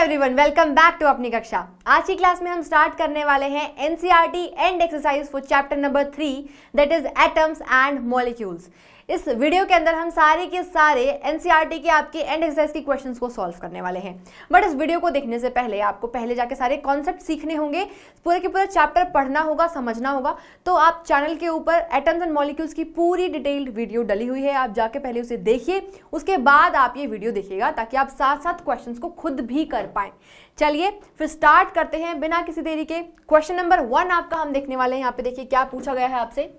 Everyone welcome back to अपनी कक्षा आज की क्लास में हम स्टार्ट करने वाले हैं NCERT end exercise for chapter number three that is atoms and molecules इस वीडियो के अंदर हम सारे के सारे एनसीईआरटी e के आपके एंड एक्सरसाइज के क्वेश्चंस को सॉल्व करने वाले हैं बट इस वीडियो को देखने से पहले आपको पहले जाके सारे कॉन्सेप्ट सीखने होंगे पूरे के पूरे चैप्टर पढ़ना होगा समझना होगा तो आप चैनल के ऊपर एटम्स एंड मॉलिक्यूल्स की पूरी डिटेल्ड वीडियो डली हुई है आप जाके पहले उसे देखिए उसके बाद आप ये वीडियो देखिएगा ताकि आप साथ साथ क्वेश्चन को खुद भी कर पाए चलिए फिर स्टार्ट करते हैं बिना किसी देरी के क्वेश्चन नंबर वन आपका हम देखने वाले हैं यहाँ पे देखिए क्या पूछा गया है आपसे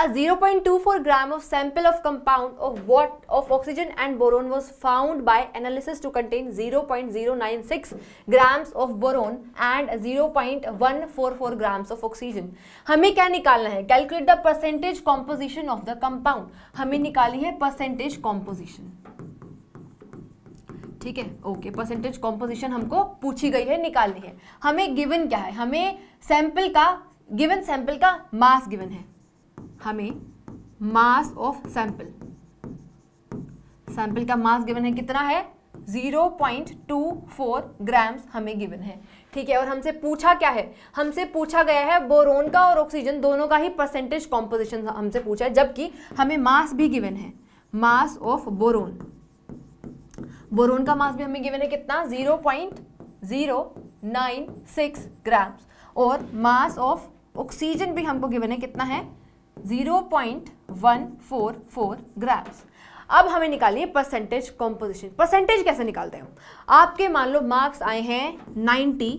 A 0.24 gram of sample of compound of what of oxygen and boron was found by analysis to contain 0.096 grams of boron and 0.144 grams of oxygen. हमें क्या निकालना है Calculate the percentage composition of the compound. हमें निकाली है percentage composition. ठीक है okay percentage composition हमको पूछी गई है निकालनी है हमें गिवन क्या है हमें सैंपल का गिवन सैंपल का मास गिवन है हमें मास ऑफ सैंपल सैंपल का मास गिवन है कितना है 0.24 ग्राम्स हमें गिवन है ठीक है और हमसे पूछा क्या है हमसे पूछा गया है बोरोन का और ऑक्सीजन दोनों का ही परसेंटेज कॉम्पोजिशन हमसे पूछा है जबकि हमें मास भी गिवन है मास ऑफ बोरोन बोरोन का मास भी हमें गिवन है कितना 0.096 ग्राम्स और मास ऑफ ऑक्सीजन भी हमको गिवन है कितना है 0.144 ग्राम्स अब हमें निकालिए परसेंटेज कॉम्पोजिशन परसेंटेज कैसे निकालते हैं आपके मान लो मार्क्स आए हैं नाइन्टी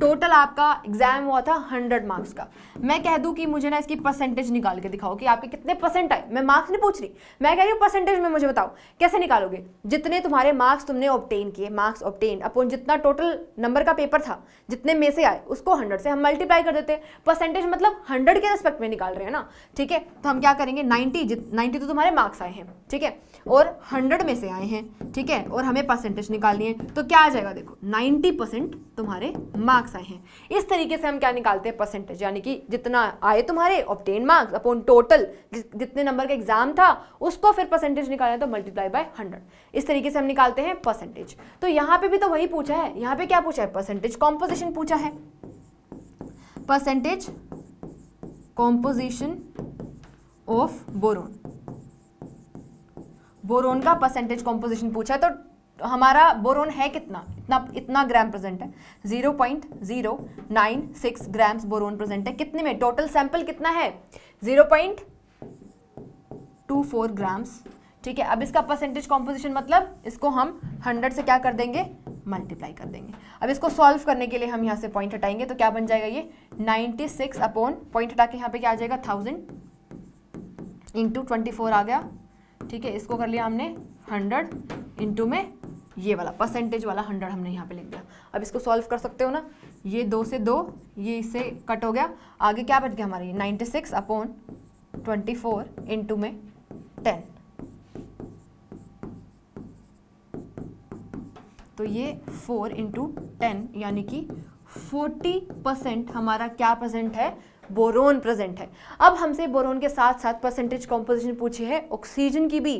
टोटल आपका एग्जाम हुआ था हंड्रेड मार्क्स का मैं कह दूँ कि मुझे ना इसकी परसेंटेज निकाल के दिखाओ कि आपके कितने परसेंट आए मैं मार्क्स नहीं पूछ रही मैं कह रही हूँ परसेंटेज में मुझे बताओ कैसे निकालोगे जितने तुम्हारे मार्क्स तुमने ऑप्टेन किए मार्क्स ऑप्टेन अपन जितना टोटल नंबर का पेपर था जितने में से आए उसको हंड्रेड से हम मल्टीप्लाई कर देते परसेंटेज मतलब हंड्रेड के रिस्पेक्ट में निकाल रहे हैं ना ठीक है तो हम क्या करेंगे नाइन्टी नाइन्टी तो तुम्हारे मार्क्स आए हैं ठीक है और 100 में से आए हैं ठीक है और हमें परसेंटेज निकालनी है तो क्या आ जाएगा देखो 90 परसेंट तुम्हारे मार्क्स आए हैं इस तरीके से हम क्या निकालते हैं परसेंटेज यानी कि जितना आए तुम्हारे ऑप्टेन मार्क्स अपॉन टोटल जितने नंबर का एग्जाम था उसको फिर परसेंटेज निकालना तो मल्टीप्लाई बाय हंड्रेड इस तरीके से हम निकालते हैं परसेंटेज तो यहाँ पे भी तो वही पूछा है यहाँ पे क्या पूछा है परसेंटेज कॉम्पोजिशन पूछा है percentage composition of boron boron का परसेंटेज कॉम्पोजिशन पूछा है तो हमारा बोरोन है कितना इतना इतना ग्राम प्रेजेंट है zero point zero nine six gram boron present है कितने में टोटल सैंपल कितना है zero point two four grams ठीक है अब इसका परसेंटेज कॉम्पोजिशन मतलब इसको हम हंड्रेड से क्या कर देंगे मल्टीप्लाई कर देंगे अब इसको सॉल्व करने के लिए हम यहाँ से पॉइंट हटाएंगे तो क्या बन जाएगा ये नाइन्टी सिक्स अपॉन पॉइंट हटा के यहाँ पे क्या आ जाएगा थाउजेंड इंटू ट्वेंटी फोर आ गया ठीक है इसको कर लिया हमने हंड्रेड इंटू में ये वाला परसेंटेज वाला हंड्रेड हमने यहाँ पे लिख दिया अब इसको सॉल्व कर सकते हो ना ये दो से दो ये इससे कट हो गया आगे क्या बच गया हमारी ninety six upon twenty four into में टेन तो ये फोर इंटू टेन यानी कि फोर्टी परसेंट हमारा क्या प्रेजेंट है बोरोन प्रेजेंट है अब हमसे बोरोन के साथ साथ परसेंटेज कॉम्पोजिशन पूछी है ऑक्सीजन की भी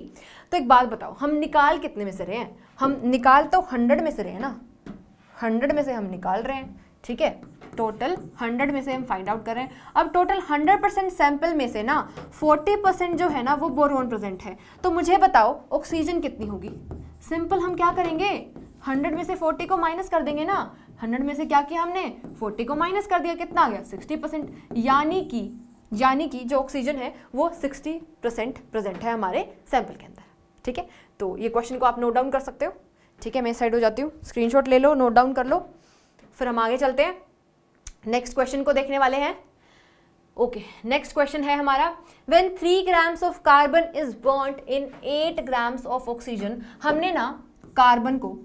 तो एक बात बताओ हम निकाल कितने में से रहे हैं हम निकाल तो हंड्रेड में से रहे हैं ना हंड्रेड में से हम निकाल रहे हैं ठीक है टोटल हंड्रेड में से हम फाइंड आउट कर रहे हैं अब टोटल हंड्रेड परसेंट सैंपल में से ना फोर्टी परसेंट जो है ना वो बोरोन प्रेजेंट है तो मुझे बताओ ऑक्सीजन कितनी होगी सिंपल हम क्या करेंगे हंड्रेड में से फोर्टी को माइनस कर देंगे ना हंड्रेड में से क्या किया हमने फोर्टी को माइनस कर दिया कितना आ गया सिक्सटी परसेंट यानी कि यानी कि जो ऑक्सीजन है वो सिक्सटी परसेंट प्रेजेंट है हमारे सैंपल के अंदर ठीक है तो ये क्वेश्चन को आप नोट डाउन कर सकते हो ठीक है मैं साइड हो जाती हूँ स्क्रीन ले लो नोट डाउन कर लो फिर हम आगे चलते हैं नेक्स्ट क्वेश्चन को देखने वाले हैं ओके नेक्स्ट क्वेश्चन है हमारा when three grams of carbon is burn in eight grams of oxygen हमने ना कार्बन को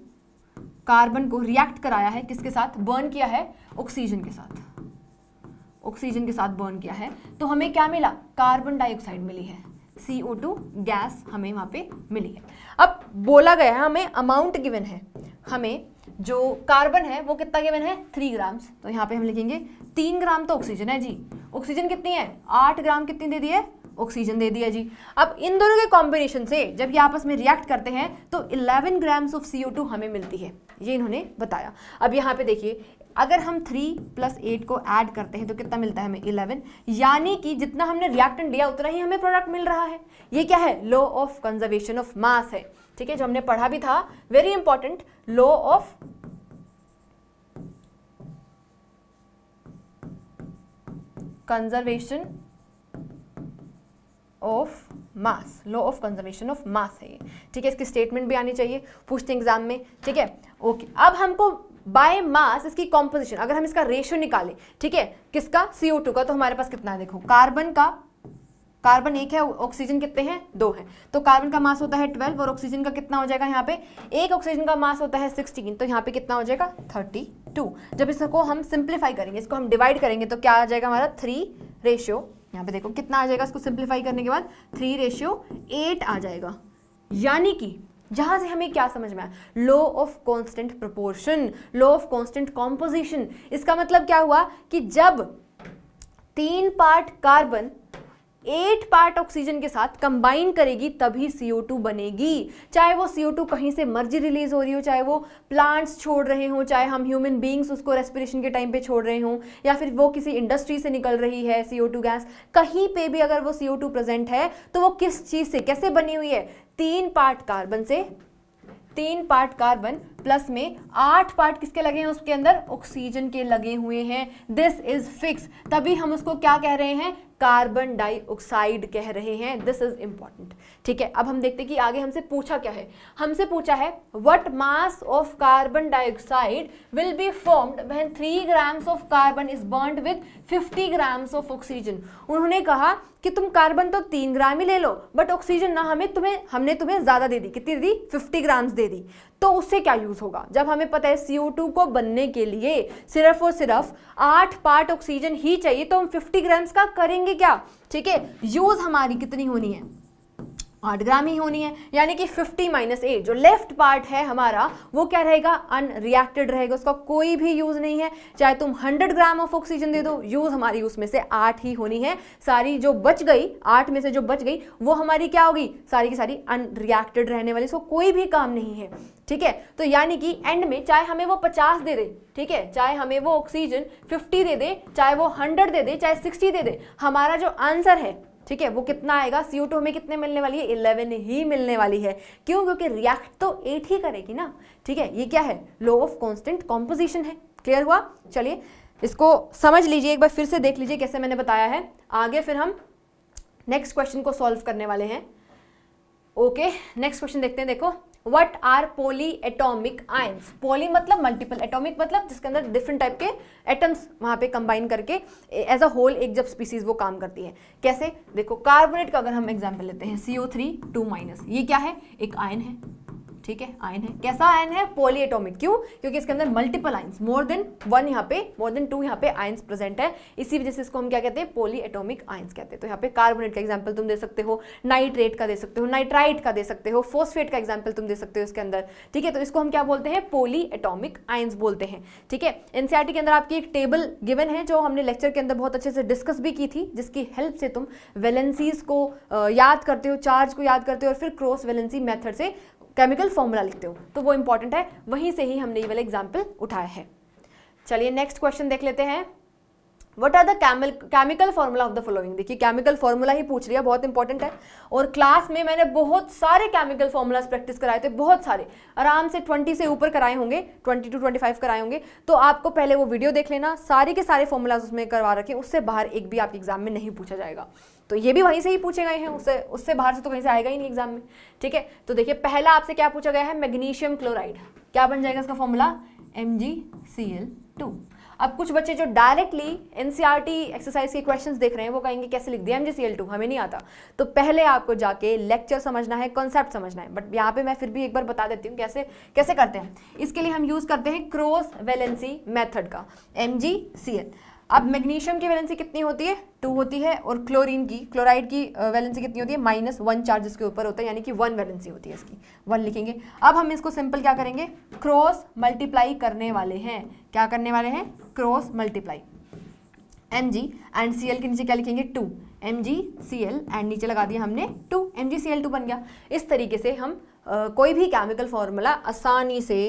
कार्बन को रिएक्ट कराया है किसके साथ बर्न किया है ऑक्सीजन के साथ ऑक्सीजन के साथ बर्न किया है तो हमें क्या मिला कार्बन डाइऑक्साइड मिली है CO2 गैस हमें वहां पे मिली है अब बोला गया है हमें अमाउंट गिवन है हमें जो कार्बन है वो कितना गिवन है थ्री ग्राम्स तो यहाँ पे हम लिखेंगे तीन ग्राम तो ऑक्सीजन है जी ऑक्सीजन कितनी है आठ ग्राम कितनी दे दी है ऑक्सीजन दे दिया जी अब इन दोनों के कॉम्बिनेशन से जब ये आपस में रिएक्ट करते हैं तो 11 ग्राम्स ऑफ CO2 हमें मिलती है ये इन्होंने बताया अब यहाँ पे देखिए अगर हम थ्री प्लस एट को ऐड करते हैं तो कितना मिलता है हमें इलेवन यानी कि जितना हमने रिएक्टेंट लिया उतना ही हमें प्रोडक्ट मिल रहा है ये क्या है law of conservation of mass है ठीक है जो हमने पढ़ा भी था very important law of conservation of mass law of conservation of mass है ये ठीक है इसकी स्टेटमेंट भी आनी चाहिए पूछते एग्जाम में ठीक है ओके अब हमको बाय मास इसकी कॉम्पोजिशन अगर हम इसका रेशियो निकालें ठीक है किसका सीओ टू का तो हमारे पास कितना है देखो कार्बन का कार्बन एक है ऑक्सीजन कितने हैं दो हैं तो कार्बन का मास होता है ट्वेल्व और ऑक्सीजन का कितना हो जाएगा यहाँ पे एक ऑक्सीजन का मास होता है सिक्सटीन तो यहाँ पे कितना हो जाएगा थर्टी टू जब इसको हम सिंप्लीफाई करेंगे इसको हम डिवाइड करेंगे तो क्या आ जाएगा हमारा थ्री रेशियो यहाँ पे देखो कितना आ जाएगा इसको सिंप्लीफाई करने के बाद थ्री रेशियो एट आ जाएगा यानी कि जहाँ से हमें क्या समझ में आया law of constant proportion law of constant composition इसका मतलब क्या हुआ कि जब तीन part carbon eight part oxygen के साथ कंबाइन करेगी तभी सीओ टू बनेगी चाहे वो सीओ टू कहीं से मर्जी रिलीज हो रही हो चाहे वो प्लांट्स छोड़ रहे हों चाहे हम ह्यूमन बींग्स उसको रेस्पिरेशन के टाइम पे छोड़ रहे हों या फिर वो किसी इंडस्ट्री से निकल रही है सीओ टू गैस कहीं पे भी अगर वो सीओ टू प्रेजेंट है तो वो किस चीज़ से कैसे बनी हुई है तीन पार्ट कार्बन से तीन पार्ट कार्बन प्लस में आठ पार्ट किसके लगे हैं उसके अंदर ऑक्सीजन के लगे हुए हैं दिस इज फिक्स तभी हम उसको क्या कह रहे हैं कार्बन डाइऑक्साइड कह रहे हैं दिस इज इंपॉर्टेंट ठीक है अब हम देखते हैं कि आगे हमसे पूछा क्या है हमसे पूछा है what mass of carbon dioxide will be formed when three grams of carbon is bond with 50 grams of oxygen उन्होंने कहा कि तुम कार्बन तो तीन ग्राम ही ले लो बट ऑक्सीजन ना हमें तुम्हें हमने तुम्हें ज़्यादा दे दी कितनी दी फिफ्टी ग्राम्स दे दी तो उससे क्या यूज़ होगा जब हमें पता है सी को बनने के लिए सिर्फ और सिर्फ आठ पार्ट ऑक्सीजन ही चाहिए तो हम फिफ्टी ग्राम्स का करेंगे क्या ठीक है यूज़ हमारी कितनी होनी है आठ ग्राम ही होनी है यानी कि 50 माइनस एट जो लेफ्ट पार्ट है हमारा वो क्या रहेगा अनरिएक्टेड रहेगा उसका कोई भी यूज़ नहीं है चाहे तुम 100 ग्राम ऑफ ऑक्सीजन दे दो यूज़ हमारी उसमें से आठ ही होनी है सारी जो बच गई आठ में से जो बच गई वो हमारी क्या होगी सारी की सारी अनरिएक्टेड रहने वाली इसको कोई भी काम नहीं है ठीक है तो यानी कि एंड में चाहे हमें वो पचास दे दे ठीक है चाहे हमें वो ऑक्सीजन फिफ्टी दे दे चाहे वो हंड्रेड दे दे चाहे सिक्सटी दे दे हमारा जो आंसर है ठीक है वो कितना आएगा टू हमें कितने मिलने वाली है इलेवन ही मिलने वाली है क्यों क्योंकि रिएक्ट तो एट ही करेगी ना ठीक है ये क्या है लो ऑफ कॉन्स्टेंट कॉम्पोजिशन है क्लियर हुआ चलिए इसको समझ लीजिए एक बार फिर से देख लीजिए कैसे मैंने बताया है आगे फिर हम नेक्स्ट क्वेश्चन को सॉल्व करने वाले हैं ओके नेक्स्ट क्वेश्चन देखते हैं देखो what are poly atomic ions poly मतलब मल्टीपल एटोमिक मतलब जिसके अंदर डिफरेंट टाइप के एटम्स वहाँ पे कंबाइन करके एज अ होल एक जब स्पीसीज वो काम करती है कैसे देखो कार्बोनेट का अगर हम एग्जाम्पल लेते हैं C O three two minus ये क्या है एक आयन है ठीक है आयन है कैसा आयन है पोलियटोमिक क्यों क्योंकि इसके अंदर मल्टीपल आइन मोर देन वन यहाँ पे मोर देन टू यहाँ पे आयन्स प्रेजेंट है इसी वजह से इसको हम क्या कहते हैं पोलियटोमिक आयन्स कहते हैं तो यहाँ पे कार्बोनेट का एग्जाम्पल तुम दे सकते हो नाइट्रेट का दे सकते हो नाइट्राइट का दे सकते हो फोस्फेट का एग्जाम्पल तुम दे सकते हो इसके अंदर ठीक है तो इसको हम क्या बोलते हैं पोलियटोमिक आयन्स बोलते हैं ठीक है एनसीआरटी e के अंदर आपकी एक टेबल गिवन है जो हमने लेक्चर के अंदर बहुत अच्छे से डिस्कस भी की थी जिसकी हेल्प से तुम वेलेंसीज को याद करते हो चार्ज को याद करते हो और फिर क्रॉस वेलेंसी मेथड से केमिकल फॉर्मूला लिखते हो तो वो इंपॉर्टेंट है वहीं से ही हमने ये वाला एग्जाम्पल उठाया है चलिए नेक्स्ट क्वेश्चन देख लेते हैं what are the chemical formula of the following देखिए केमिकल फार्मूला ही पूछ रही है बहुत इंपॉर्टेंट है और क्लास में मैंने बहुत सारे केमिकल फार्मूलाज प्रैक्टिस कराए थे बहुत सारे आराम से 20 से ऊपर कराए होंगे 20 टू 25 कराए होंगे तो आपको पहले वो वीडियो देख लेना सारे के सारे फॉर्मूलाज उसमें करवा रखें उससे बाहर एक भी आपके एग्जाम में नहीं पूछा जाएगा तो ये भी वहीं से ही पूछे गए हैं उससे उससे बाहर से तो कहीं से आएगा ही नहीं एग्जाम में ठीक है तो देखिए पहला आपसे क्या पूछा गया है मैग्नीशियम क्लोराइड क्या बन जाएगा इसका formula M G C L two अब कुछ बच्चे जो डायरेक्टली एनसीईआरटी एक्सरसाइज के क्वेश्चंस देख रहे हैं वो कहेंगे कैसे लिख दिया एमजीसीएल टू हमें नहीं आता तो पहले आपको जाके लेक्चर समझना है कॉन्सेप्ट समझना है बट यहाँ पे मैं फिर भी एक बार बता देती हूँ कैसे कैसे करते हैं इसके लिए हम यूज़ करते हैं क्रोस वेलेंसी मैथड का एम अब मैग्नीशियम की वैलेंसी कितनी होती है टू होती है और क्लोरीन की क्लोराइड की वैलेंसी कितनी होती है माइनस वन चार्ज इसके ऊपर होता है यानी कि वन वैलेंसी होती है इसकी वन लिखेंगे अब हम इसको सिंपल क्या करेंगे क्रॉस मल्टीप्लाई करने वाले हैं क्या करने वाले हैं cross multiply M G and C L के नीचे क्या लिखेंगे two M G C L and नीचे लगा दिया हमने two M G C L two बन गया इस तरीके से हम आ, कोई भी केमिकल फॉर्मूला आसानी से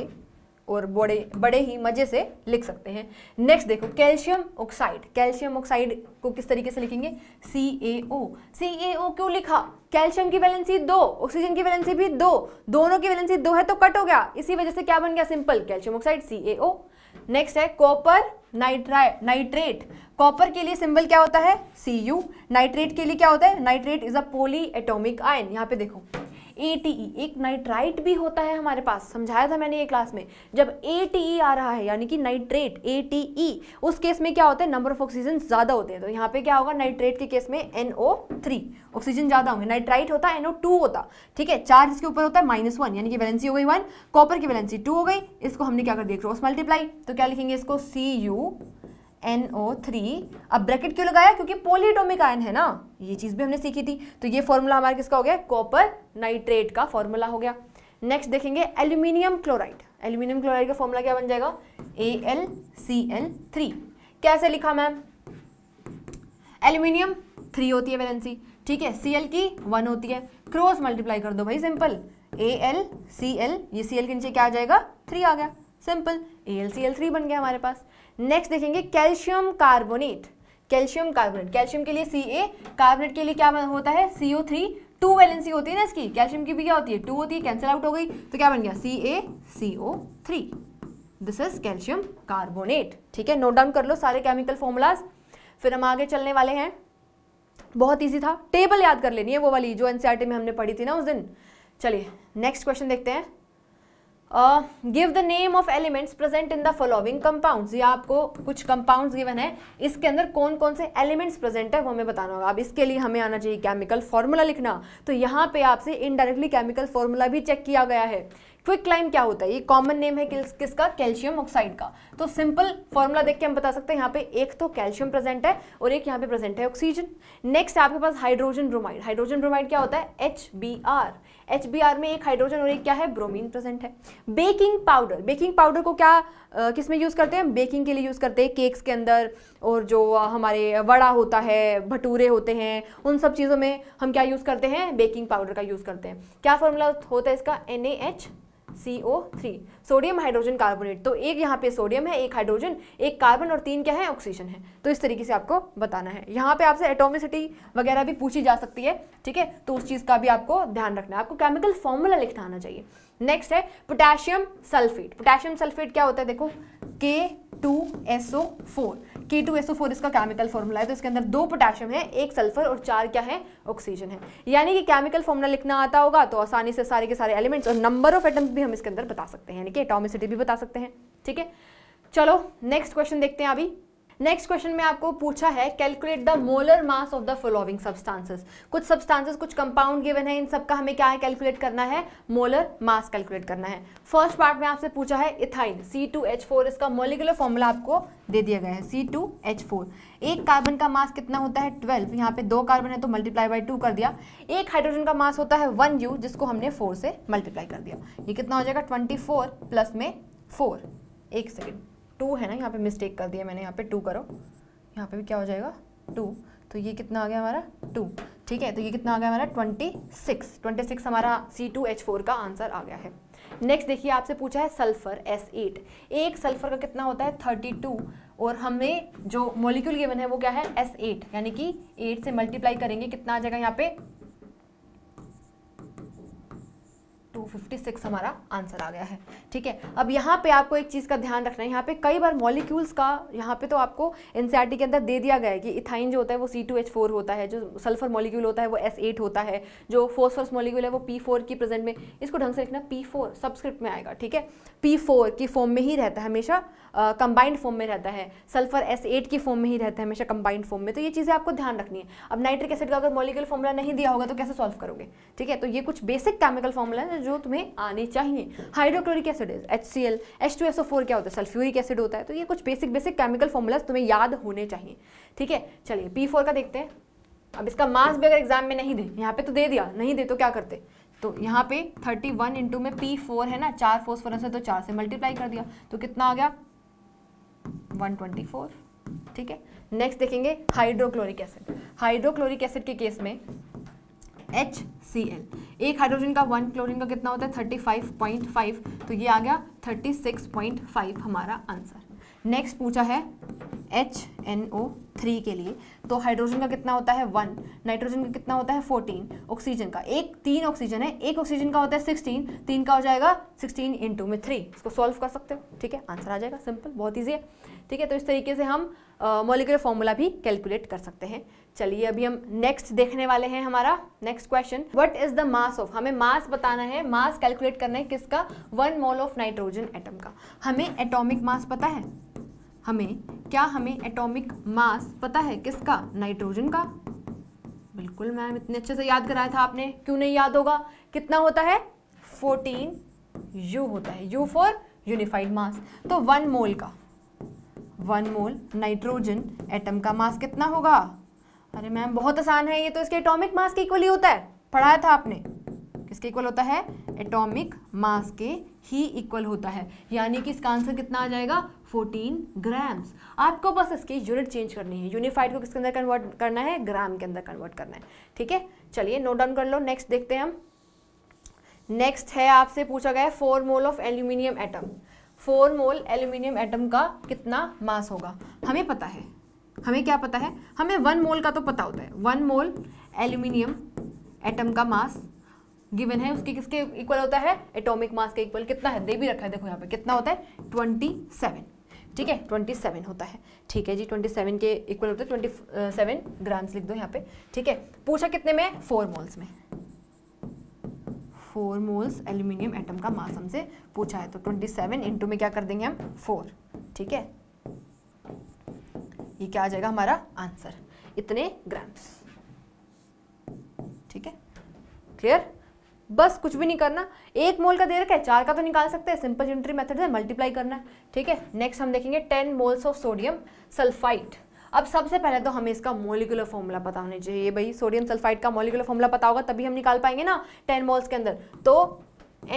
और बड़े बड़े ही मज़े से लिख सकते हैं नेक्स्ट देखो कैल्शियम ऑक्साइड कैल्शियम ऑक्साइड को किस तरीके से लिखेंगे सी ए ओ सी ए ओ क्यों लिखा कैल्शियम की वैलेंसी दो ऑक्सीजन की वैलेंसी भी दो दोनों की वैलेंसी दो है तो कट हो गया इसी वजह से क्या बन गया simple calcium oxide C A O next है कॉपर नाइट्रा नाइट्रेट कॉपर के लिए सिंबल क्या होता है सी यू नाइट्रेट के लिए क्या होता है nitrate is a poly atomic ion यहाँ पे देखो ए टी e, एक नाइट्राइट भी होता है हमारे पास समझाया था मैंने ये क्लास में जब ए टी e आ रहा है यानी कि नाइट्रेट ए e, उस केस में क्या होता है नंबर ऑफ ऑक्सीजन ज़्यादा होते हैं तो यहाँ पे क्या होगा नाइट्रेट के केस में एन ऑक्सीजन ज़्यादा होंगे नाइट्राइट होता है एनओ होता ठीक है चार्ज इसके ऊपर होता है माइनस वन यानी कि वैलेंसी हो गई वन कॉपर की वैलेंसी टू हो गई इसको हमने क्या कर दिया क्रॉस मल्टीप्लाई तो क्या लिखेंगे इसको सी यू NO3 अब ब्रैकेट क्यों लगाया क्योंकि पोलिटोमिक आयन है ना ये चीज़ भी हमने सीखी थी तो ये फॉर्मूला हमारा किसका हो गया कॉपर नाइट्रेट का फॉर्मूला हो गया नेक्स्ट देखेंगे एल्यूमिनियम क्लोराइड एल्यूमिनियम क्लोराइड का फॉर्मूला क्या बन जाएगा A L C L three कैसे लिखा मैम एल्यूमिनियम थ्री होती है वैलेंसी ठीक है सी एल की वन होती है क्रॉस मल्टीप्लाई कर दो भाई simple A L C L ये सी एल के नीचे क्या आ जाएगा थ्री आ गया simple A L C L three बन गया हमारे पास नेक्स्ट देखेंगे calcium carbonate calcium carbonate calcium के लिए सी ए कार्बोनेट के लिए क्या होता है C O three two valency होती है ना इसकी कैल्शियम की भी क्या होती है टू होती है कैंसिल आउट हो गई तो क्या बन गया C A C O three this is calcium carbonate ठीक है नोट डाउन कर लो सारे केमिकल फॉर्मूलाज फिर हम आगे चलने वाले हैं बहुत ईजी था टेबल याद कर लेनी है वो वाली जो एनसीईआरटी e में हमने पढ़ी थी ना उस दिन चलिए नेक्स्ट क्वेश्चन देखते हैं give the name of elements present in the following compounds ये आपको कुछ कंपाउंड्स गिवन है इसके अंदर कौन कौन से एलिमेंट्स प्रेजेंट है वो हमें बताना होगा अब इसके लिए हमें आना चाहिए केमिकल फॉर्मूला लिखना तो यहाँ पे आपसे इनडायरेक्टली केमिकल फॉर्मूला भी चेक किया गया है क्विक क्लाइम क्या होता है ये कॉमन नेम है किस, किसका कैल्शियम ऑक्साइड का तो सिंपल फॉर्मूला देख के हम बता सकते हैं यहाँ पे एक तो कैल्शियम प्रेजेंट है और एक यहाँ पे प्रेजेंट है ऑक्सीजन नेक्स्ट आपके पास हाइड्रोजन ब्रोमाइड हाइड्रोजन ब्रोमाइड क्या होता है एच बी आर एच में एक हाइड्रोजन और एक क्या है ब्रोमीन प्रेजेंट है बेकिंग पाउडर बेकिंग पाउडर को क्या किस में यूज़ करते हैं बेकिंग के लिए यूज़ करते हैं केक्स के अंदर और जो हमारे वड़ा होता है भटूरे होते हैं उन सब चीज़ों में हम क्या यूज़ करते हैं बेकिंग पाउडर का यूज़ करते हैं क्या फॉर्मूला होता है इसका N C O three sodium hydrogen carbonate तो एक यहाँ पे सोडियम है एक हाइड्रोजन एक कार्बन और तीन क्या है ऑक्सीजन है तो इस तरीके से आपको बताना है यहाँ पे आपसे एटोमिसिटी वगैरह भी पूछी जा सकती है ठीक है तो उस चीज़ का भी आपको ध्यान रखना है आपको केमिकल फॉर्मूला लिखना आना चाहिए नेक्स्ट है पोटेशियम सल्फेट पोटेशियम सल्फेट क्या होता है देखो K two SO four K two SO four इसका केमिकल फॉर्मूला है तो इसके अंदर दो पोटेशियम है एक सल्फर और चार क्या है ऑक्सीजन है यानी कि केमिकल फॉर्मूला लिखना आता होगा तो आसानी से सारे के सारे एलिमेंट्स और नंबर ऑफ एटम्स भी हम इसके अंदर बता सकते हैं यानी कि एटोमिसिटी भी बता सकते हैं ठीक है चलो नेक्स्ट क्वेश्चन देखते हैं अभी नेक्स्ट क्वेश्चन में आपको पूछा है calculate the molar mass of the following substances कुछ सब्सटेंसेस कुछ कंपाउंड गिवन है इन सब का हमें क्या है कैलकुलेट करना है मोलर मास कैलकुलेट करना है फर्स्ट पार्ट में आपसे पूछा है इथाइन C2H4 इसका मोलिकुलर फॉर्मूला आपको दे दिया गया है C2H4 एक कार्बन का मास कितना होता है ट्वेल्व यहाँ पे दो कार्बन है तो मल्टीप्लाई बाई टू कर दिया एक हाइड्रोजन का मास होता है वन यू जिसको हमने फोर से मल्टीप्लाई कर दिया ये कितना हो जाएगा ट्वेंटी फोर प्लस में फोर एक सेकेंड टू है ना यहाँ पे मिस्टेक कर दिया मैंने यहाँ पे टू करो यहाँ पे भी क्या हो जाएगा टू तो ये कितना आ गया हमारा टू ठीक है तो ये कितना आ गया हमारा ट्वेंटी सिक्स ट्वेंटी सिक्स हमारा सी टू एच फोर का आंसर आ गया है नेक्स्ट देखिए आपसे पूछा है सल्फर एस एट एक सल्फर का कितना होता है थर्टी टू और हमें जो मॉलिक्यूल गिवन है वो क्या है एस एट यानी कि एट से मल्टीप्लाई करेंगे कितना आ जाएगा यहाँ पे 256 हमारा आंसर आ गया है ठीक है अब यहाँ पे आपको एक चीज़ का ध्यान रखना है यहाँ पे कई बार मॉलिक्यूल्स का यहाँ पे तो आपको एन के अंदर दे दिया गया है कि इथाइन जो होता है वो C2H4 होता है जो सल्फर मॉलिक्यूल होता है वो S8 होता है जो फोसफर्स मॉलिक्यूल है वो P4 की प्रेजेंट में इसको ढंग से लिखना P4 सबस्क्रिप्ट में आएगा ठीक है फोर की फॉर्म में ही रहता है हमेशा कंबाइंड फॉर्म में रहता है सल्फर एस की फॉर्म में ही रहता है हमेशा कंबाइंड फॉर्म में तो ये चीज़ें आपको ध्यान रखनी है अब नाइट्रिक एसिड का अगर मॉलिक्यूल फॉर्मूला नहीं दिया होगा तो कैसे सॉल्व करोगे ठीक है तो ये कुछ बेसिक केमिकल फॉर्मूला है जो तुम्हें आने चाहिए hydrochloric acid is H C L H two S O four क्या होता है सल्फ्यूरिक एसिड होता है तो ये कुछ बेसिक बेसिक केमिकल फॉर्मूलाज तुम्हें याद होने चाहिए ठीक है चलिए पी फोर का देखते हैं अब इसका मास भी अगर एग्जाम में नहीं दे यहाँ पे तो दे दिया नहीं दे तो क्या करते तो यहाँ पे थर्टी वन इंटू में पी फोर है ना चार फोस्फोरस है तो चार से मल्टीप्लाई कर दिया तो कितना आ गया 124 ठीक है नेक्स्ट देखेंगे हाइड्रोक्लोरिक एसिड हाइड्रोक्लोरिक एसिड के केस में एच सी एल एक हाइड्रोजन का वन क्लोरीन का कितना होता है थर्टी फाइव पॉइंट फाइव तो ये आ गया थर्टी सिक्स पॉइंट फाइव हमारा आंसर नेक्स्ट पूछा है एच एन ओ थ्री के लिए तो हाइड्रोजन का कितना होता है वन नाइट्रोजन का कितना होता है फोर्टीन ऑक्सीजन का एक तीन ऑक्सीजन है एक ऑक्सीजन का होता है सिक्सटीन तीन का हो जाएगा सिक्सटीन इंटू में थ्री इसको सॉल्व कर सकते हो ठीक है आंसर आ जाएगा सिंपल बहुत ईजी है ठीक है तो इस तरीके से हम मोलिकुलर फॉर्मूला भी कैलकुलेट कर सकते हैं चलिए अभी हम नेक्स्ट देखने वाले हैं हमारा next question what is the mass of हमें मास बताना है मास कैलकुलेट करना है किसका one mole of nitrogen atom का हमें एटॉमिक मास पता है हमें क्या हमें एटॉमिक मास पता है किसका नाइट्रोजन का बिल्कुल मैम इतने अच्छे से याद कराया था आपने क्यों नहीं याद होगा कितना होता है फोर्टीन यू होता है यू फॉर यूनिफाइड मास तो वन मोल का वन मोल नाइट्रोजन एटम का मास कितना होगा अरे मैम बहुत आसान है ये तो इसके एटॉमिक मास के इक्वल ही होता है पढ़ाया था आपने किसके इक्वल होता है एटॉमिक मास के ही इक्वल होता है यानी कि इसका आंसर कितना आ जाएगा 14 ग्राम्स आपको बस इसकी यूनिट चेंज करनी है यूनिफाइड को किसके अंदर कन्वर्ट करना है ग्राम के अंदर कन्वर्ट करना है ठीक है चलिए नोट डाउन कर लो नेक्स्ट देखते हैं हम नेक्स्ट है आपसे पूछा गया है four mole of aluminium atom four mole aluminium atom का कितना मास होगा हमें पता है हमें क्या पता है हमें वन मोल का तो पता होता है वन मोल एल्यूमिनियम एटम का मास गिवन है उसके किसके इक्वल होता है एटॉमिक मास के इक्वल कितना है दे भी रखा है देखो यहाँ पे कितना होता है ट्वेंटी सेवन ठीक है ट्वेंटी सेवन होता है ठीक है जी ट्वेंटी सेवन के इक्वल होता है ट्वेंटी सेवन ग्राम्स लिख दो यहाँ पे ठीक है पूछा कितने में फोर मोल्स में फोर मोल्स एल्यूमिनियम एटम का मास हमसे पूछा है तो ट्वेंटी सेवन इंटू में क्या कर देंगे हम फोर ठीक है ये क्या आ जाएगा हमारा आंसर इतने ग्राम्स ठीक है क्लियर बस कुछ भी नहीं करना एक मोल का दे रखा है चार का तो निकाल सकते हैं सिंपल यूनिटरी मेथड से मल्टीप्लाई करना ठीक है नेक्स्ट हम देखेंगे ten moles of sodium sulphide अब सबसे पहले तो हमें इसका मोलिकुलर फॉर्मूला पता होना चाहिए भाई सोडियम सल्फाइड का मोलिकुलर फॉर्मूला पता होगा तभी हम निकाल पाएंगे ना टेन मोल्स के अंदर तो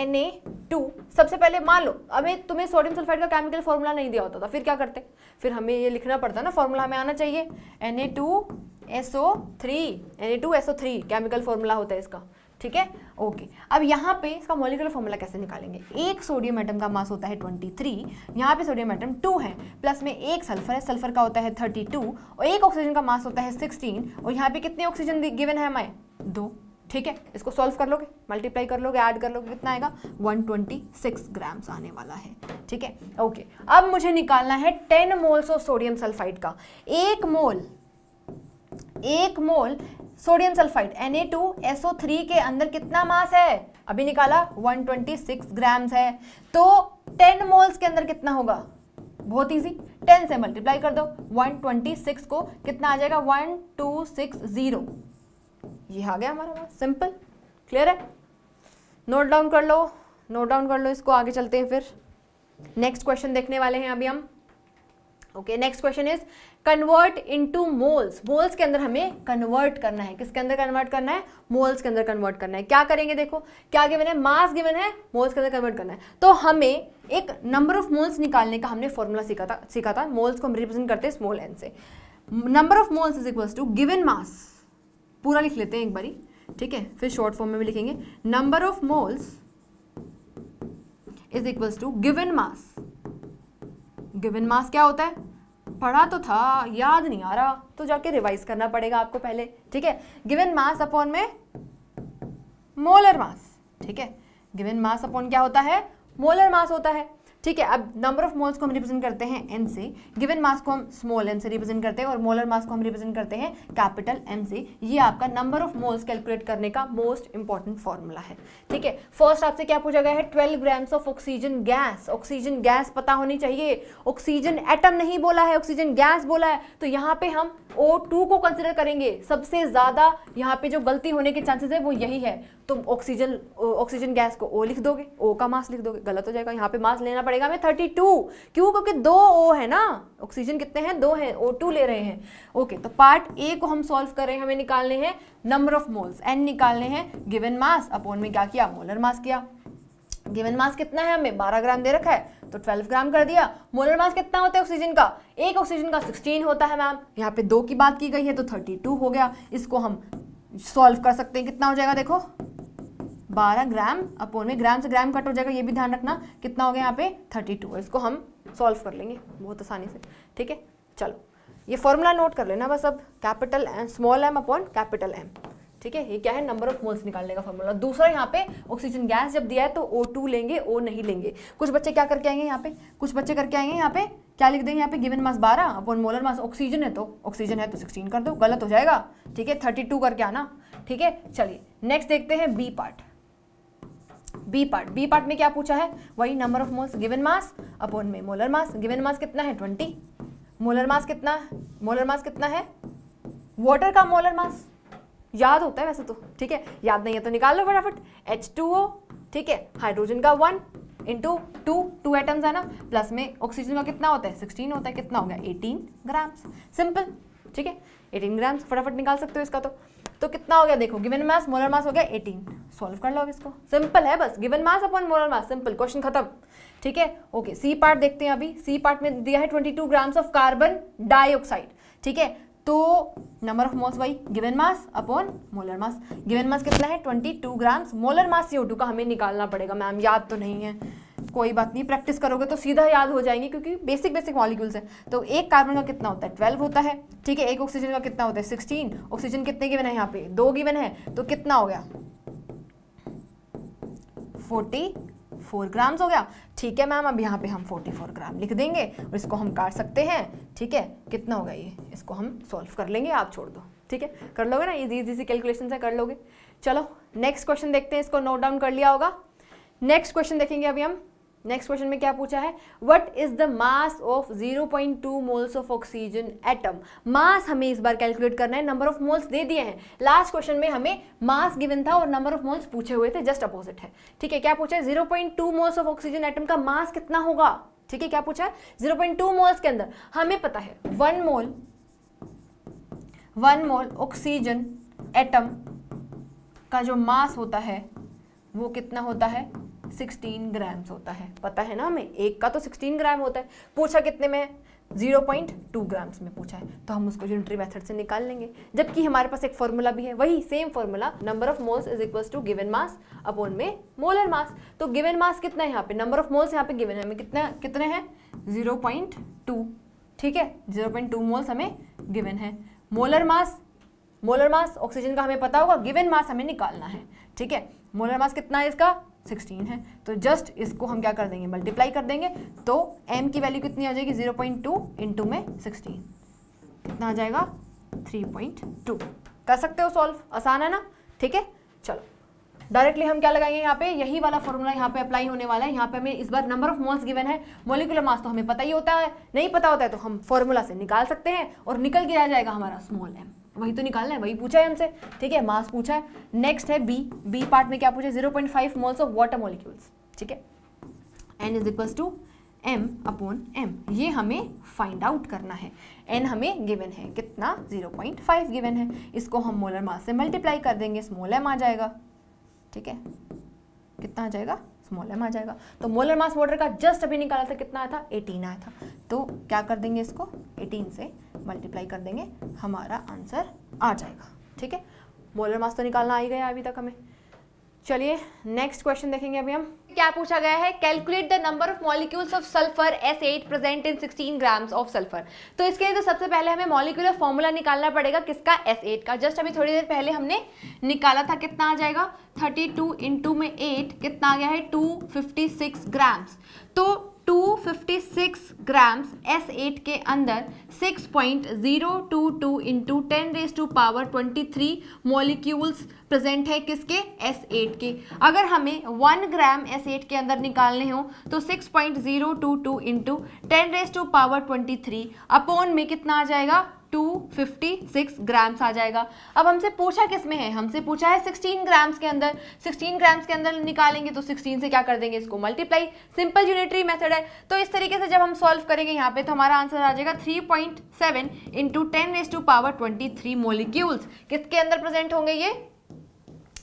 एन ए टू सबसे पहले मान लो हमें तुम्हें सोडियम सल्फाइड का केमिकल फॉर्मूला नहीं दिया होता था फिर क्या करते फिर हमें ये लिखना पड़ता ना फॉर्मूला हमें आना चाहिए N A two SO three two SO three chemical formula होता है इसका ठीक है ओके अब यहाँ पे इसका मॉलिकुलर फॉर्मूला कैसे निकालेंगे एक सोडियम एटम का मास होता है 23 यहाँ पे सोडियम एटम 2 है प्लस में एक सल्फर है सल्फर का होता है 32 और एक ऑक्सीजन का मास होता है 16 और यहाँ पे कितने ऑक्सीजन गिवन है हमारे दो ठीक है इसको सॉल्व कर लोगे मल्टीप्लाई कर लोगे ऐड कर लोगे कितना आएगा 126 ग्राम्स आने वाला है ठीक है ओके अब मुझे निकालना है 10 मोल्स ऑफ सोडियम सल्फाइड का एक मोल एक मोल सोडियम सल्फाइड Na2SO3 के अंदर कितना मास है अभी निकाला 126 ग्राम्स है तो 10 मोल्स के अंदर कितना होगा बहुत इजी 10 से मल्टीप्लाई कर दो 126 को कितना आ जाएगा 1260 ये आ गया हमारा सिंपल क्लियर है नोट डाउन कर लो नोट डाउन कर लो इसको आगे चलते हैं फिर नेक्स्ट क्वेश्चन देखने वाले हैं अभी हम okay next question is convert into moles moles के अंदर हमें कन्वर्ट करना है किसके अंदर कन्वर्ट करना है मोल्स के अंदर कन्वर्ट करना है क्या करेंगे देखो क्या गिवन है मास गिवन है मोल्स के अंदर कन्वर्ट करना है तो हमें एक नंबर ऑफ मोल्स निकालने का हमने फॉर्मूला सीखा था सीखा था मोल्स को हम रिप्रेजेंट करते हैं स्मॉल एन से number of moles is equals to given mass पूरा लिख लेते हैं एक बारी ठीक है फिर शॉर्ट फॉर्म में भी लिखेंगे number of moles is equals to given mass given mass क्या होता है पढ़ा तो था याद नहीं आ रहा तो जाके रिवाइज करना पड़ेगा आपको पहले ठीक है गिवन मास अपॉन में मोलर मास ठीक है गिवन मास अपॉन क्या होता है मोलर मास होता है ठीक है अब नंबर ऑफ मोल्स को हम रिप्रेजेंट करते हैं एन से गिवन मास को हम स्मॉल एन से रिप्रेजेंट करते हैं और मोलर मास को हम रिप्रेजेंट करते हैं कैपिटल एम से ये आपका नंबर ऑफ मोल्स कैलकुलेट करने का मोस्ट इंपॉर्टेंट फॉर्मूला है ठीक है फर्स्ट आपसे क्या पूछा गया है twelve grams of oxygen gas oxygen gas पता होनी चाहिए ऑक्सीजन एटम नहीं बोला है ऑक्सीजन गैस बोला है तो यहाँ पे हम ओ टू को कंसिडर करेंगे सबसे ज़्यादा यहाँ पे जो गलती होने के चांसेस है वो यही है तुम ऑक्सीजन ऑक्सीजन गैस को ओ लिख दोगे ओ का मास लिख दोगे गलत हो जाएगा यहाँ पे मास लेना पड़ेगा पड़ेगा हमें थर्टी टू क्यों क्योंकि दो ओ है ना ऑक्सीजन कितने हैं दो हैं ओ टू ले रहे हैं ओके तो पार्ट ए को हम सॉल्व कर रहे हैं हमें निकालने हैं नंबर ऑफ मोल्स एन निकालने हैं गिवन मास अपॉन में क्या किया मोलर मास किया गिवन मास कितना है हमें 12 ग्राम दे रखा है तो 12 ग्राम कर दिया मोलर मास कितना होता है ऑक्सीजन का एक ऑक्सीजन का 16 होता है मैम यहाँ पे दो की बात की गई है तो 32 हो गया इसको हम सॉल्व कर सकते हैं कितना हो जाएगा देखो बारह ग्राम अपोन में ग्राम से ग्राम कट हो जाएगा ये भी ध्यान रखना कितना हो गया यहाँ पे थर्टी टू इसको हम सॉल्व कर लेंगे बहुत आसानी से ठीक है चलो ये फॉर्मूला नोट कर लेना बस अब capital M small M upon capital M ठीक है ये क्या है नंबर ऑफ मोल्स निकालने का फॉर्मूला दूसरा यहाँ पे ऑक्सीजन गैस जब दिया है तो ओ टू लेंगे ओ नहीं लेंगे कुछ बच्चे क्या करके आएंगे यहाँ पे कुछ बच्चे करके आएंगे यहाँ पे क्या लिख देंगे यहाँ पे गिवन मास बारह अपॉन मोलर मास ऑक्सीजन है तो ऑक्सीजन है तो सिक्सटीन कर दो गलत हो जाएगा ठीक है थर्टी टू करके आना ठीक है चलिए नेक्स्ट देखते हैं B part B part B part में क्या पूछा है वही number of moles given mass upon में मोलर मास गिवन मास कितना है ट्वेंटी मोलर मास कितना मोलर मास कितना है वाटर का मोलर मास याद होता है वैसे तो ठीक है याद नहीं है तो निकाल लो फटाफट एच टू ओ ठीक है हाइड्रोजन का one into two two atoms है ना प्लस में ऑक्सीजन का कितना होता है सिक्सटीन होता है कितना हो गया एटीन ग्राम्स सिंपल ठीक है एटीन ग्राम्स फटाफट निकाल सकते हो इसका तो तो कितना हो गया देखो गिवन मास मोलर मास हो गया एटीन सॉल्व कर लो इसको सिंपल है बस given mass upon molar mass simple question खत्म ठीक है ओके सी पार्ट देखते हैं अभी सी पार्ट में दिया है twenty two grams of carbon dioxide ठीक है तो number of moles why given mass upon molar mass given mass कितना है 22 ग्राम्स मोलर मास सीओ का हमें निकालना पड़ेगा मैम याद तो नहीं है कोई बात नहीं प्रैक्टिस करोगे तो सीधा याद हो जाएंगे क्योंकि बेसिक बेसिक मॉलिक्यूल्स हैं तो एक कार्बन का कितना होता है ट्वेल्व होता है ठीक है एक ऑक्सीजन का कितना होता है सिक्सटीन ऑक्सीजन कितने गिवन है यहाँ पे दो गिवन है तो कितना हो गया फोर्टी फोर ग्राम्स हो गया ठीक है मैम अब यहाँ पे हम फोर्टी फोर ग्राम लिख देंगे और इसको हम काट सकते हैं ठीक है कितना होगा ये इसको हम सॉल्व कर लेंगे आप छोड़ दो ठीक है कर लोगे ना इजी इजी सी कैलकुलेशन से कर लोगे चलो नेक्स्ट क्वेश्चन देखते हैं इसको नोट डाउन कर लिया होगा नेक्स्ट क्वेश्चन देखेंगे अभी हम नेक्स्ट क्वेश्चन में क्या पूछा है what is the mass of 0.2 moles of oxygen atom mass हमें इस बार कैलकुलेट करना है नंबर ऑफ मोल्स दे दिए हैं लास्ट क्वेश्चन में हमें मास गिवन था और नंबर ऑफ मोल्स पूछे हुए थे जस्ट अपोजिट है ठीक है क्या पूछा है 0.2 मोल्स ऑफ ऑक्सीजन एटम का मास कितना होगा ठीक है क्या पूछा है 0.2 मोल्स के अंदर हमें पता है one mole one mole oxygen atom का जो मास होता है वो कितना होता है 16 ग्राम्स होता है पता है ना हमें एक का तो 16 ग्राम होता है पूछा कितने में जीरो पॉइंट टू ग्राम्स में पूछा है तो हम उसको यूनिटरी मेथड से निकाल लेंगे जबकि हमारे पास एक फॉर्मूला भी है वही same formula number of moles is equal to given mass upon में मोलर मास तो गिवन मास कितना है यहाँ पे नंबर ऑफ मोल्स यहाँ पे गिवन है हमें कितना कितने हैं जीरो पॉइंट टू ठीक है जीरो पॉइंट टू मोल्स हमें गिवन है molar mass molar mass oxygen का हमें पता होगा गिवन मास हमें निकालना है ठीक है मोलर मास कितना है इसका सिक्सटीन है तो जस्ट इसको हम क्या कर देंगे मल्टीप्लाई कर देंगे तो एम की वैल्यू कितनी आ जाएगी जीरो पॉइंट टू इंटू में सिक्सटीन कितना आ जाएगा थ्री पॉइंट टू कर सकते हो सॉल्व आसान है ना ठीक है चलो डायरेक्टली हम क्या लगाएंगे यहाँ पे यही वाला फॉर्मूला यहाँ पे अप्लाई होने वाला है यहाँ पे हमें इस बार नंबर ऑफ मोल्स गिवन है मोलिकुलर मास तो हमें पता ही होता है नहीं पता होता है तो हम फॉर्मूला से निकाल सकते हैं और निकल गया जाएगा हमारा स्मॉल एम वही तो निकालना है वही पूछा है हमसे ठीक है मास पूछा है नेक्स्ट है बी बी पार्ट में क्या पूछा है zero point five moles of water molecules ठीक है N is equals to M upon M ये हमें फाइंड आउट करना है एन हमें गिवन है कितना जीरो पॉइंट फाइव गिवन है इसको हम मोलर मास से मल्टीप्लाई कर देंगे स्मॉल एम आ जाएगा ठीक है कितना आ जाएगा स्मॉल एम आ जाएगा तो मोलर मास वाटर का जस्ट अभी निकाला था कितना आया था एटीन आया था तो क्या कर देंगे इसको एटीन से मल्टीप्लाई कर देंगे हमारा आंसर आ जाएगा ठीक है मोलर मास तो निकालना आ ही गया अभी तक हमें चलिए नेक्स्ट क्वेश्चन देखेंगे अभी हम क्या पूछा गया है calculate the number of molecules of sulphur S eight present in 16 grams of sulphur तो इसके लिए तो सबसे पहले हमें मॉलिक्यूलर फॉर्मूला निकालना पड़ेगा किसका एस एट का जस्ट अभी थोड़ी देर पहले हमने निकाला था कितना आ जाएगा 32 टू में 8 कितना आ गया है 256 ग्राम्स तो 256 ग्राम्स S8 के अंदर 6.022 into ten raise to power three molecules present है किसके S8 के अगर हमें 1 ग्राम S8 के अंदर निकालने हो तो 6.022 into ten raise to power three upon में कितना आ जाएगा 256 ग्राम्स आ जाएगा अब हमसे पूछा किस में है हमसे पूछा है 16 ग्राम्स के अंदर 16 ग्राम्स के अंदर निकालेंगे तो 16 से क्या कर देंगे इसको मल्टीप्लाई सिंपल यूनिटरी मेथड है तो इस तरीके से जब हम सॉल्व करेंगे यहाँ पे तो हमारा आंसर आ जाएगा 3.7 point seven into ten to power twenty molecules किसके अंदर प्रेजेंट होंगे ये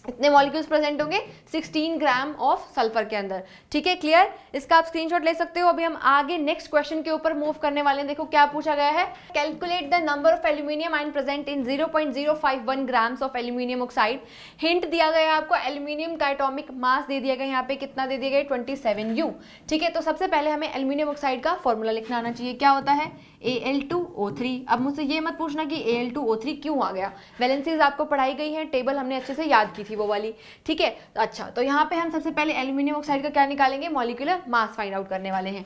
इतने मॉलिक्यूल्स प्रेजेंट होंगे 16 ग्राम ऑफ सल्फर के अंदर ठीक है क्लियर इसका आप स्क्रीनशॉट ले सकते हो अभी हम आगे नेक्स्ट क्वेश्चन के ऊपर मूव करने वाले हैं देखो क्या पूछा गया है calculate the number of aluminium ion present in 0.051 grams of aluminium oxide hint दिया गया है आपको एल्यूमिनियम का एटोमिक मास दे दिया गया यहाँ पे कितना दे दिया गया ट्वेंटी सेवन यू ठीक है तो सबसे पहले हमें एल्यूमिनियम ऑक्साइड का फॉर्मूला लिखना आना चाहिए क्या होता है A L two O three अब मुझसे ये मत पूछना कि A L two O three क्यों आ गया वैलेंसीज आपको पढ़ाई गई है टेबल हमने अच्छे से याद की थी थी वो वाली ठीक है अच्छा तो यहाँ पे हम सबसे पहले एल्यूमिनियम ऑक्साइड का क्या निकालेंगे मॉलिकुलर मास फाइंड आउट करने वाले हैं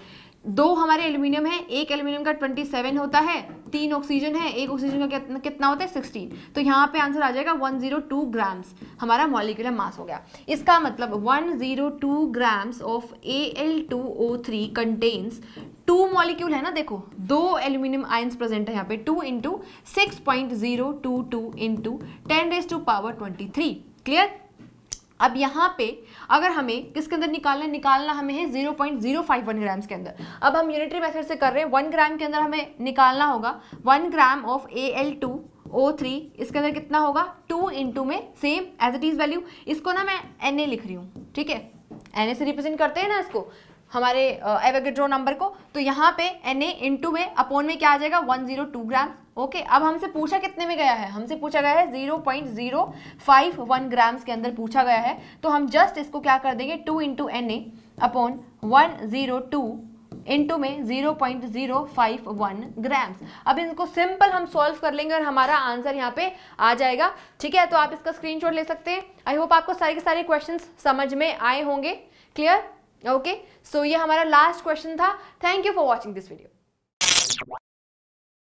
दो हमारे एल्यूमिनियम है एक एल्यूमिनियम का ट्वेंटी सेवन होता है तीन ऑक्सीजन है एक ऑक्सीजन का कितना होता है सिक्सटीन तो यहाँ पे आंसर आ जाएगा वन जीरो टू ग्राम्स हमारा मॉलिकुलर मास हो गया इसका मतलब one zero two grams of A L two O three contains two molecule है ना देखो दो एल्यूमिनियम आयंस प्रेजेंट है यहाँ पे two into six point zero two two into ten raise to power twenty three clear अब यहाँ पे अगर हमें किसके अंदर निकालना है निकालना हमें है 0.051 पॉइंट ग्राम्स के अंदर अब हम यूनिटरी मेथड से कर रहे हैं 1 ग्राम के अंदर हमें निकालना होगा 1 gram of A L two O three इसके अंदर कितना होगा 2 इंटू में same as it is value इसको ना मैं एन लिख रही हूँ ठीक है एन से रिप्रेजेंट करते हैं ना इसको हमारे एवेगेड्रो नंबर को तो यहाँ पे एन ए इंटू में अपोन में क्या आ जाएगा one zero two gram okay अब हमसे पूछा कितने में गया है हमसे पूछा गया है zero point zero five one grams के अंदर पूछा गया है तो हम जस्ट इसको क्या कर देंगे two into N A upon one zero two into में 0.051 ग्राम्स अब इनको सिंपल हम सॉल्व कर लेंगे और हमारा आंसर यहाँ पे आ जाएगा ठीक है तो आप इसका स्क्रीनशॉट ले सकते हैं आई होप आपको सारे के सारे क्वेश्चंस समझ में आए होंगे क्लियर ओके सो ये हमारा लास्ट क्वेश्चन था thank you for watching this video